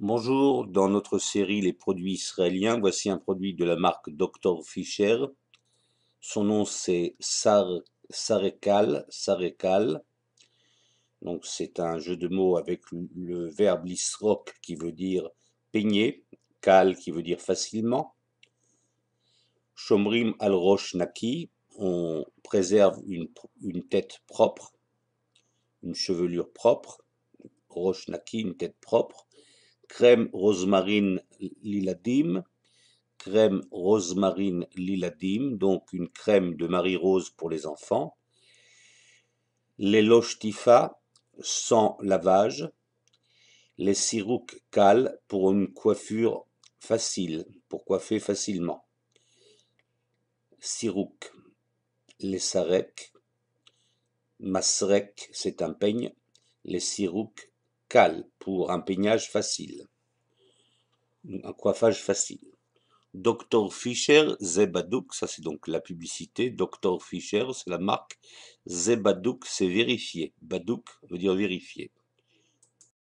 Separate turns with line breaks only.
Bonjour, dans notre série Les produits israéliens, voici un produit de la marque Dr. Fischer. Son nom c'est Sarekal, Donc c'est un jeu de mots avec le verbe lisrok qui veut dire peigner, kal qui veut dire facilement. Shomrim al rosh on préserve une, tête propre, une chevelure propre. Rosh naki, une tête propre. Crème rosmarine lil'adim, crème rosmarine lil'adim, donc une crème de Marie-Rose pour les enfants, les lochtifa sans lavage, les sirouk cal pour une coiffure facile, pour coiffer facilement, sirouk, les sarek, masrek, c'est un peigne, les sirouk pour un peignage facile, un coiffage facile. Dr Fischer ZEBADUK, ça c'est donc la publicité. Dr Fischer, c'est la marque. ZEBADUK c'est vérifié. BADUK veut dire vérifié.